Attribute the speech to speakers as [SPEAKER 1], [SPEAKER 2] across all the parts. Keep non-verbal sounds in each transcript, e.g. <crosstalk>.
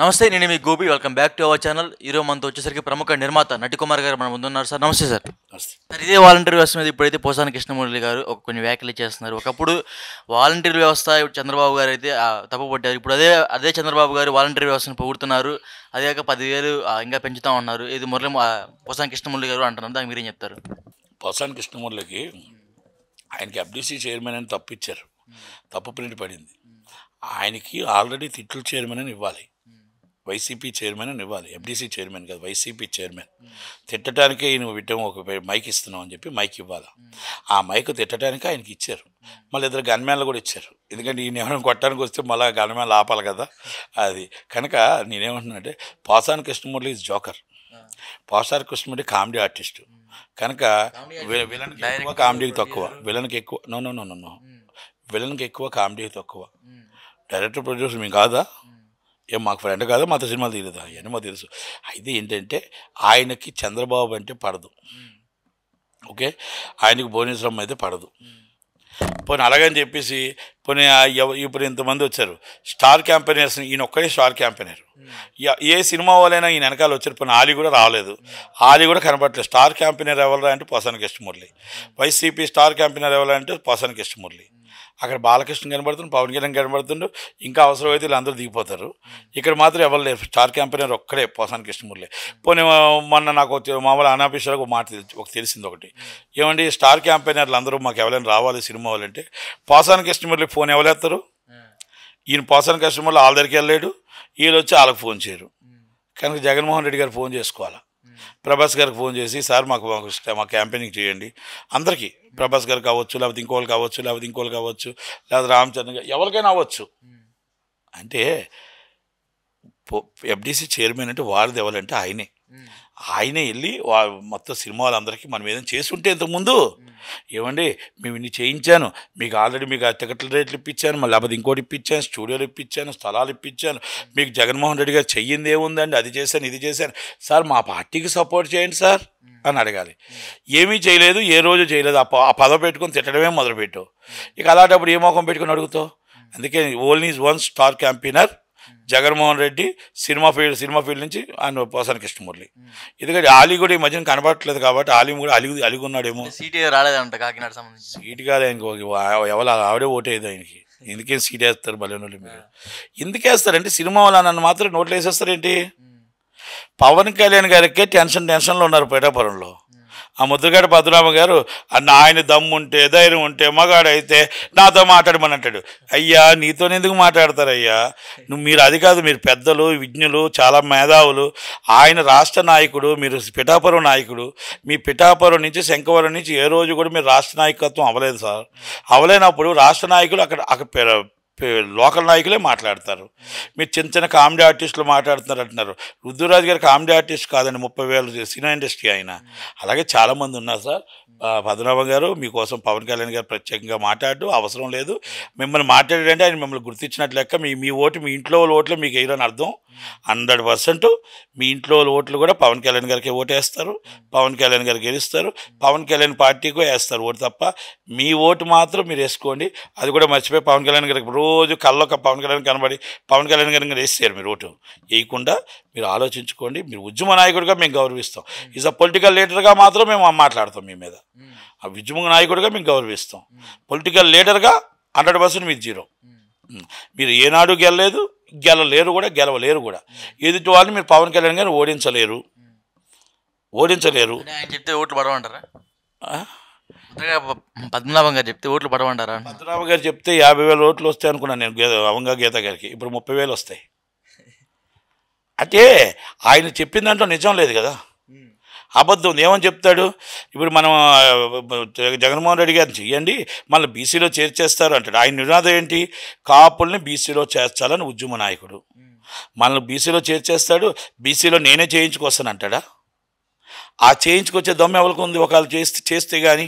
[SPEAKER 1] నమస్తే నేను మీ Gopi welcome back to our channel ఈరోజు మనతో వచ్చేసరికి ప్రముఖ నిర్మాత నటికుమార్ గారు మన ముందున్నారు సార్ నమస్తే సార్ సార్ ఇదే వాలంటీర్ వ్యవస్థ మీద ఇప్పుడైతే పోసాని కృష్ణమూర్తి గారు ఒక కొన్ని వ్యాఖ్యలు చేస్తున్నారు ఒకప్పుడు వాలంటీర్ వ్యవస్థ చంద్రబాబు గారు అయితే తప్పుపట్టారు ఇప్పుడు అదే అదే చంద్రబాబు గారు వాలంటీర్ వ్యవస్థను పొగుడుతున్నారు అదే కాక పదివేలు ఇంకా పెంచుతూ ఉన్నారు ఇది మురళి పోసాని కృష్ణమూర్తి గారు అంటున్నారు దానికి మీరేం చెప్తారు పోసాని కృష్ణమూర్తికి ఆయనకి ఎఫ్డీసీ చైర్మన్ అని తప్పిచ్చారు తప్పు ప్రింట్ పడింది ఆయనకి ఆల్రెడీ తిట్లు చైర్మన్ అని ఇవ్వాలి వైసీపీ చైర్మన్ అని ఇవ్వాలి ఎఫ్డీసీ చైర్మన్ కాదు వైసీపీ చైర్మన్ తిట్టడానికే ఈయన విట్టం ఒక మైక్ ఇస్తున్నాం అని చెప్పి మైక్ ఇవ్వాలి ఆ మైక్ తిట్టడానికి ఆయనకి ఇచ్చారు మళ్ళీ ఇద్దరు గన్మ్యాన్లు కూడా ఇచ్చారు ఎందుకంటే ఈయన ఎవరైనా కొట్టడానికి వస్తే మళ్ళీ గన్మ్యాన్లు ఆపాలి కదా అది కనుక నేనేమంటున్నానంటే Posani Krishnamurthy is joker Posani Krishnamurthy comedy artist కనుక విలన్కి ఎక్కువ కామెడీకి తక్కువ విలన్కి ఎక్కువ no no no no hmm. విలన్కి ఎక్కువ కామెడీకి తక్కువ hmm. డైరెక్టర్ ప్రొడ్యూసర్ మేము కాదా hmm. ఏం మాకు ఫ్రెండ్ కాదు మాతో సినిమాలు తీరదు అవన్నీ మాకు తెలుసు అయితే ఏంటంటే ఆయనకి చంద్రబాబు అంటే పడదు ఓకే ఆయనకు భువనేశ్వరం అయితే పడదు పోనీ అలాగని చెప్పేసి పోనీ ఇప్పుడు ఇంతమంది వచ్చారు స్టార్ క్యాంపెనర్స్ ఈయన ఒక్కడే స్టార్ క్యాంపెనర్ ఏ సినిమా వాళ్ళైనా ఈయన వెనకాల వచ్చారు పోనీ ఆలీ కూడా రాలేదు ఆలీ కూడా కనపడలేదు స్టార్ క్యాంపెనర్ ఎవరు అంటే పోసాని కృష్ణమూర్తి వైసీపీ స్టార్ క్యాంపెనర్ ఎవరు అంటే పోసాని కృష్ణమూర్తి అక్కడ బాలకృష్ణ కనబడుతుండు పవన్ కళ్యాణ్ కనబడుతుండు ఇంకా అవసరమైతే వీళ్ళందరూ దిగిపోతారు ఇక్కడ మాత్రం ఎవరు లేరు స్టార్ క్యాంపెయినర్ ఒక్కడే పోసాని కృష్ణమూర్లే పోనీ మొన్న నాకు మామూలు అనాఫీషియల్గా ఒక మాట ఒక తెలిసింది ఒకటి ఏమండి స్టార్ క్యాంపెయినర్లు అందరూ మాకు ఎవరైనా రావాలి సినిమా వాళ్ళంటే పోసాని కృష్ణమూర్లే ఫోన్ ఎవరేస్తారు ఈయన పోసాని కృష్ణమూర్లు వాళ్ళ దగ్గరికి వెళ్ళలేడు వీళ్ళు వచ్చి వాళ్ళకి ఫోన్ చేయరు కనుక జగన్మోహన్ రెడ్డి గారు ఫోన్ చేసుకోవాలా ప్రభాస్ గారికి ఫోన్ చేసి సార్ మాకు మా క్యాంపెయినింగ్ చేయండి అందరికీ ప్రభాస్ గారు కావచ్చు లేకపోతే ఇంకోళ్ళు కావచ్చు లేకపోతే ఇంకోళ్ళు కావచ్చు లేకపోతే రామచంద్ర గారు ఎవరికైనా అవ్వచ్చు అంటే ఎఫ్డీసీ చైర్మన్ అంటే వారిది ఎవరంటే ఆయనే ఆయనే వెళ్ళి మొత్తం సినిమా వాళ్ళందరికీ మనం ఏదైనా చేసుంటే ఇంతకుముందు ఏమండి మేము ఇన్ని చేయించాను మీకు ఆల్రెడీ మీకు టికెట్ల రేట్లు ఇప్పించాను మళ్ళీ లేకపోతే ఇంకోటి ఇప్పించాను స్టూడియోలు ఇప్పించాను స్థలాలు ఇప్పించాను మీకు జగన్మోహన్ రెడ్డి గారు చెయ్యింది ఏముందండి అది చేశాను ఇది చేశాను సార్ మా పార్టీకి సపోర్ట్ చేయండి సార్ అని అడగాలి ఏమీ చేయలేదు ఏ రోజు చేయలేదు ఆ పదవి పెట్టుకొని తిట్టడమే మొదలుపెట్టావు ఇక అలాంటప్పుడు ఏ మొఖం పెట్టుకుని అడుగుతావు అందుకే only one star campaigner Jaganmohan Reddy cinema field cinema field నుంచి ఆయన పోసాన కృష్ణమూర్తి ఎందుకంటే ఆలీ కూడా ఈ మధ్యన కనబడట్లేదు కాబట్టి ఆలీ కూడా అలిగి అలిగి ఉన్నాడేమో సీట్ రాలేదంట కాకినాడ సంబంధించి సీట్ కాదు ఆయనకి ఎవరు ఆవిడే ఓటేది ఆయనకి ఎందుకేం సీట్ వేస్తారు బలనోళ్ళు మీరు ఎందుకు సినిమా వల్ల నన్ను మాత్రం నోట్లు వేసేస్తారేంటి పవన్ కళ్యాణ్ గారికే టెన్షన్ టెన్షన్లో ఉన్నారు పేటాపురంలో ఆ ముద్దుగాడి పద్మనాభ గారు అన్న ఆయన దమ్ము ఉంటే ధైర్యం ఉంటే మగాడైతే నాతో మాట్లాడమని అంటాడు అయ్యా నీతో ఎందుకు మాట్లాడతారయ్యా నువ్వు మీరు అది కాదు మీరు పెద్దలు విజ్ఞులు చాలా మేధావులు ఆయన రాష్ట్ర నాయకుడు మీరు పిఠాపురం నాయకుడు మీ పిఠాపురం నుంచి శంఖవరం నుంచి ఏ రోజు కూడా మీరు రాష్ట్ర నాయకత్వం అవ్వలేదు సార్ అవలేనప్పుడు రాష్ట్ర నాయకులు అక్కడ అక్కడ లోకల్ నాయకులే మాట్లాడతారు మీరు చిన్న చిన్న కామెడీ ఆర్టిస్టులు మాట్లాడుతున్నారు అంటున్నారు రుద్దురాజు గారు కామెడీ ఆర్టిస్ట్ కాదండి ముప్పై వేలు సినిమా ఇండస్ట్రీ ఆయన అలాగే చాలామంది ఉన్నారు సార్ పద్మనాభం గారు మీకోసం పవన్ కళ్యాణ్ గారు ప్రత్యేకంగా మాట్లాడడం అవసరం లేదు మిమ్మల్ని మాట్లాడండి ఆయన మిమ్మల్ని గుర్తించినట్లు లెక్క మీ మీ ఓటు మీ ఇంట్లో ఓట్లు మీకు వేయరని అర్థం హండ్రెడ్ పర్సెంట్ మీ ఇంట్లో ఓట్లు కూడా పవన్ కళ్యాణ్ గారికి ఓటేస్తారు పవన్ కళ్యాణ్ గారు గెలుస్తారు పవన్ కళ్యాణ్ పార్టీకి వేస్తారు ఓటు తప్ప మీ ఓటు మాత్రం మీరు వేసుకోండి అది కూడా మర్చిపోయి పవన్ కళ్యాణ్ గారికి రోజు రోజు కళ్ళొక పవన్ కళ్యాణ్ కనబడి పవన్ కళ్యాణ్ గారిని వేస్తారు మీరు ఓటు వేయకుండా మీరు ఆలోచించుకోండి మీరు ఉద్యమ నాయకుడిగా మేము గౌరవిస్తాం ఈజ్ అ పొలిటికల్ లీడర్గా మాత్రం మేము మాట్లాడతాం మీ మీద ఆ ఉద్యమ నాయకుడిగా మేము గౌరవిస్తాం పొలిటికల్ లీడర్గా హండ్రెడ్ పర్సెంట్ మీరు జీరో మీరు ఏనాడు గెలలేదు గెలలేరు కూడా గెలవలేరు కూడా ఎదుటి వాళ్ళని మీరు పవన్ కళ్యాణ్ గారిని ఓడించలేరు ఓడించలేరు చెప్తే ఓట్లు పడమంటారా పద్మనాభం గారు చెప్తే ఓట్లు పడమంటారా పద్మనాభం గారు చెప్తే యాభై వేల ఓట్లు వస్తాయి అనుకున్నాను నేను అవంగా గీత గారికి ఇప్పుడు ముప్పై వేలు వస్తాయి అంటే ఆయన చెప్పిన దాంట్లో నిజం లేదు కదా అబద్ధం ఏమని చెప్తాడు ఇప్పుడు మనం జగన్మోహన్ రెడ్డి గారిని చెయ్యండి మళ్ళీ బీసీలో చేర్చేస్తారు అంటాడు ఆయన నినాదం ఏంటి కాపుల్ని బీసీలో చేర్చాలని ఉద్యమ నాయకుడు మనల్ని బీసీలో చేర్చేస్తాడు బీసీలో నేనే చేయించుకొస్తాను అంటాడా ఆ చేయించుకొచ్చే దొమ్మ ఎవరికి ఉంది ఒకవేళ చేస్తే చేస్తే కానీ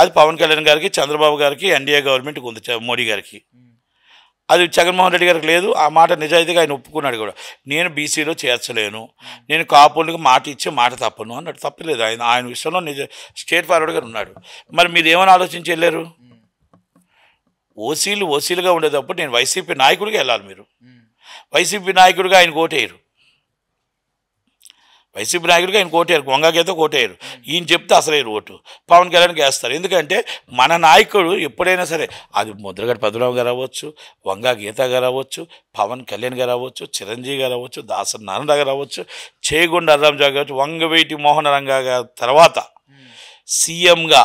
[SPEAKER 1] అది పవన్ కళ్యాణ్ గారికి చంద్రబాబు గారికి ఎన్డీఏ గవర్నమెంట్కి ఉంది మోడీ గారికి అది జగన్మోహన్ రెడ్డి గారికి లేదు ఆ మాట నిజాయితీగా ఆయన ఒప్పుకున్నాడు కూడా నేను బీసీలో చేర్చలేను నేను కాపులకు మాట ఇచ్చి మాట తప్పను అన్నాడు తప్పలేదు ఆయన ఆయన విషయంలో నిజ స్టేట్ ఫార్వర్డ్గా ఉన్నాడు మరి మీరు ఏమని ఆలోచించి వెళ్ళారు ఓసీలు ఓసీలుగా ఉండేటప్పుడు నేను వైసీపీ నాయకుడిగా వెళ్ళాలి మీరు వైసీపీ నాయకుడిగా ఆయన ఓటేయరు వైసీపీ నాయకుడికి ఆయన కోటేరు వంగగీత కోటేయరు ఈయన చెప్తే అసలేరు ఓటు పవన్ కళ్యాణ్ వేస్తారు ఎందుకంటే మన నాయకుడు ఎప్పుడైనా సరే అది ముద్రగడ్డ పద్మరావు గారు అవ్వచ్చు వంగ గీత గారు అవ్వచ్చు పవన్ కళ్యాణ్ గారు అవ్వచ్చు చిరంజీవి గారు అవ్వచ్చు దాసరి నారాయణ గారు అవ్వచ్చు చేగొండ అర్రాంజా గారు వంగవేటి మోహన రంగా గారి తర్వాత సీఎంగా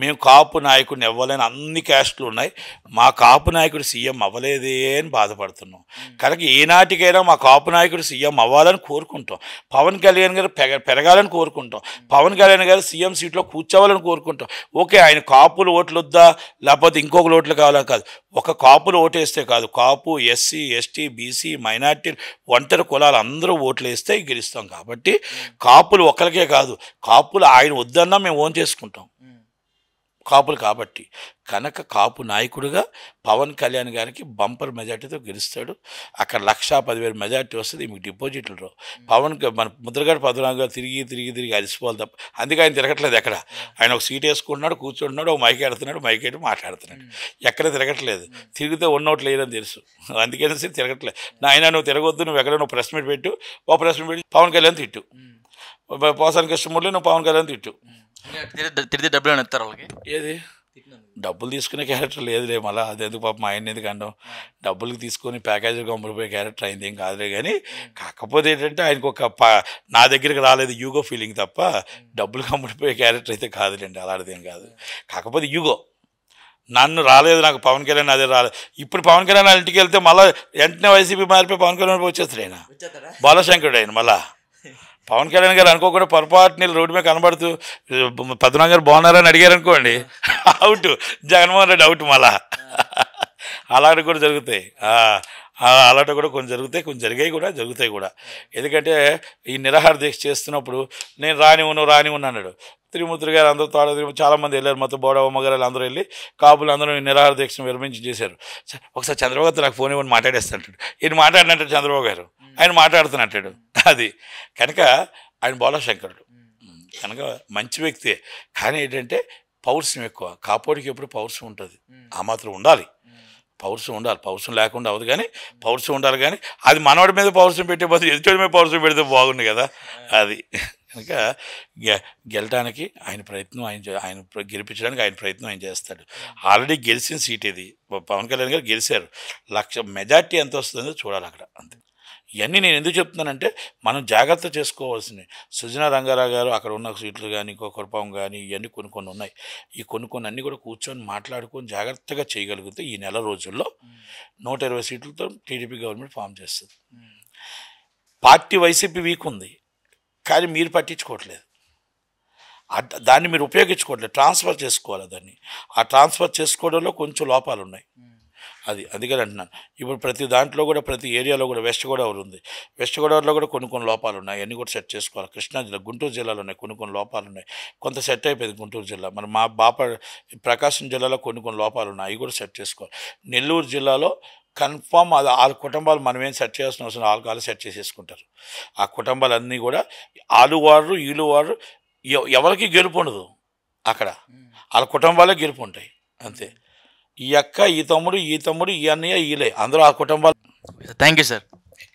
[SPEAKER 1] మేము కాపు నాయకుడిని ఇవ్వలేని అన్ని క్యాస్ట్లు ఉన్నాయి మా కాపు నాయకుడు సీఎం అవ్వలేదే అని బాధపడుతున్నాం కనుక ఏనాటికైనా మా కాపు నాయకుడు సీఎం అవ్వాలని కోరుకుంటాం పవన్ కళ్యాణ్ గారు పెరగాలని కోరుకుంటాం పవన్ కళ్యాణ్ గారు సీఎం సీట్లో కూర్చోవాలని కోరుకుంటాం ఓకే ఆయన కాపులు ఓట్లు వద్దా లేకపోతే ఇంకొక ఓట్లు కావాలా కాదు ఒక కాపులు ఓటేస్తే కాదు Kapu SC ST BC minority ఒంటరి కులాలు అందరూ ఓట్లు వేస్తే గెలుస్తాం కాబట్టి కాపులు ఒకరికే కాదు కాపులు ఆయన వద్దన్నా మేము ఓన్ చేసుకుంటాం కాపులు కాబట్టి కనుక కాపు నాయకుడుగా పవన్ కళ్యాణ్ గారికి బంపర్ మెజార్టీతో గెలుస్తాడు అక్కడ లక్షా పదివేల మెజార్టీ వస్తుంది మీకు డిపాజిట్లు రావు పవన్ మన ముద్రగడ పద్మనాభ్ తిరిగి తిరిగి తిరిగి అలిసిపోవాలి తప్ప అందుకే ఆయన తిరగట్లేదు ఎక్కడ ఆయన ఒక సీట్ వేసుకుంటున్నాడు కూర్చుంటున్నాడు ఒక మైక్ ఆడుతున్నాడు మైక్ ఎట్టి మాట్లాడుతున్నాడు ఎక్కడ తిరగట్లేదు తిరిగితే ఉన్నోట్లు లేదని తెలుసు అందుకే సరే తిరగట్లేదు నాయన నువ్వు తిరగొద్దు నువ్వు ఎక్కడ నువ్వు ప్రెస్ మీట్ పెట్టు ఓ ప్రెస్ మీట్ పెట్టి పవన్ కళ్యాణ్ తిట్టు పోసాని కృష్ణమూర్తి నువ్వు పవన్ కళ్యాణ్ తిట్టు తిరిగి డబ్బులు అని ఇస్తారు వాళ్ళకి ఏది డబ్బులు తీసుకునే క్యారెక్టర్ లేదులే మళ్ళీ అదెందుకు పాపం ఆయన ఎందుకు అండం డబ్బులు తీసుకొని ప్యాకేజ్ గొంపడిపోయే క్యారెక్టర్ అయింది ఏం కాదులే కానీ కాకపోతే ఏంటంటే ఆయనకు ఒక నా దగ్గరికి రాలేదు యూగో ఫీలింగ్ తప్ప డబ్బులు గొంపడిపోయే క్యారెక్టర్ అయితే కాదులేండి అలాంటిది ఏం కాదు కాకపోతే యూగో నన్ను రాలేదు నాకు పవన్ కళ్యాణ్ అదే రాలేదు ఇప్పుడు పవన్ కళ్యాణ్ ఇంటికి వెళ్తే మళ్ళీ వెంటనే వైసీపీ మారిపోయి పవన్ కళ్యాణ్ వచ్చేస్తాడు ఆయన బాలశంకరుడు ఆయన మళ్ళీ పవన్ కళ్యాణ్ గారు అనుకోకుండా పొరపాటు నీళ్ళు రోడ్డు మీద కనబడుతూ పద్మనాభ గారు బాగున్నారని అడిగారు అనుకోండి <laughs> అవుట్ జగన్మోహన్ రెడ్డి అవుట్ మళ్ళా <laughs> అలాంటివి కూడా జరుగుతాయి అలాంటి కూడా కొన్ని జరుగుతాయి కొన్ని జరిగాయి కూడా జరుగుతాయి కూడా ఎందుకంటే ఈ నిరాహార దీక్ష చేస్తున్నప్పుడు నేను రాని ఉన్నా రాని ఉన్నా అన్నాడు త్రిమూర్తులు గారు అందరూ తాడ చాలామంది వెళ్ళారు మొత్తం బోడ అమ్మగారు అందరూ వెళ్ళి కాపులు అందరూ నిరాహార దీక్షను విరమించి చేశారు ఒకసారి చంద్రబాబు నాకు ఫోన్ ఇవ్వని మాట్లాడేస్తాడు ఈయన మాట్లాడినట్టు చంద్రబాబు గారు ఆయన మాట్లాడుతున్నట్టాడు అది కనుక ఆయన బాలశంకరుడు కనుక మంచి వ్యక్తి కానీ ఏంటంటే పౌరుషం ఎక్కువ కాపోడికి ఎప్పుడు పౌరుషం ఉంటుంది ఆ మాత్రం ఉండాలి పౌరుషం ఉండాలి పౌరుషం లేకుండా అవ్వదు కానీ పౌరుషం ఉండాలి కానీ అది మనవాడి మీద పౌరుషం పెట్టే బదులు ఎదుటి మీద పౌరుషం పెడితే బాగుంది కదా అది కనుక గెలటానికి ఆయన ప్రయత్నం ఆయన ఆయన గెలిపించడానికి ఆయన ప్రయత్నం ఆయన చేస్తాడు ఆల్రెడీ గెలిచిన సీట్ ఇది పవన్ కళ్యాణ్ గారు గెలిచారు లక్ష మెజార్టీ ఎంత వస్తుందో చూడాలి అక్కడ అంతే ఇవన్నీ నేను ఎందుకు చెప్తున్నానంటే మనం జాగ్రత్త చేసుకోవాల్సినవి సుజన రంగారావు గారు అక్కడ ఉన్న సీట్లు కానీ కొరపాం కానీ ఇవన్నీ కొన్ని కొన్ని ఉన్నాయి ఈ కొన్ని కొన్ని అన్నీ కూడా కూర్చొని మాట్లాడుకొని జాగ్రత్తగా చేయగలిగితే ఈ నెల రోజుల్లో నూట ఇరవై సీట్లతో టీడీపీ గవర్నమెంట్ ఫామ్ చేస్తుంది పార్టీ వైసీపీ వీక్ ఉంది కానీ మీరు పట్టించుకోవట్లేదు దాన్ని మీరు ఉపయోగించుకోవట్లేదు ట్రాన్స్ఫర్ చేసుకోవాలి దాన్ని ఆ ట్రాన్స్ఫర్ చేసుకోవడంలో కొంచెం లోపాలు ఉన్నాయి అది అందుకని అంటున్నాను ఇప్పుడు ప్రతి దాంట్లో కూడా ప్రతి ఏరియాలో కూడా వెస్ట్ గోదావరి ఉంది వెస్ట్ గోదావరిలో కూడా కొన్ని కొన్ని లోపాలు ఉన్నాయి అన్నీ కూడా సెట్ చేసుకోవాలి కృష్ణా జిల్లా గుంటూరు జిల్లాలో ఉన్నాయి కొన్ని కొన్ని లోపాలు ఉన్నాయి కొంత సెట్ అయిపోయింది గుంటూరు జిల్లా మరి మా బాప ప్రకాశం జిల్లాలో కొన్ని కొన్ని లోపాలు ఉన్నాయి అవి కూడా సెట్ చేసుకోవాలి నెల్లూరు జిల్లాలో కన్ఫామ్ అది వాళ్ళ కుటుంబాలు మనమేం సెట్ చేయాల్సిన అవసరం వాళ్ళకి కాలు సెట్ చేసేసుకుంటారు ఆ కుటుంబాలన్నీ కూడా వాళ్ళు వారు వీళ్ళు వారు ఎవరికి గెలుపు ఉండదు అక్కడ వాళ్ళ కుటుంబాలే గెలుపు ఉంటాయి అంతే ఈ అక్క ఈ తమ్ముడు ఈ తమ్ముడు ఈ అన్నయ్య ఈలే అందరూ ఆ కుటుంబాలు థ్యాంక్ యూ సార్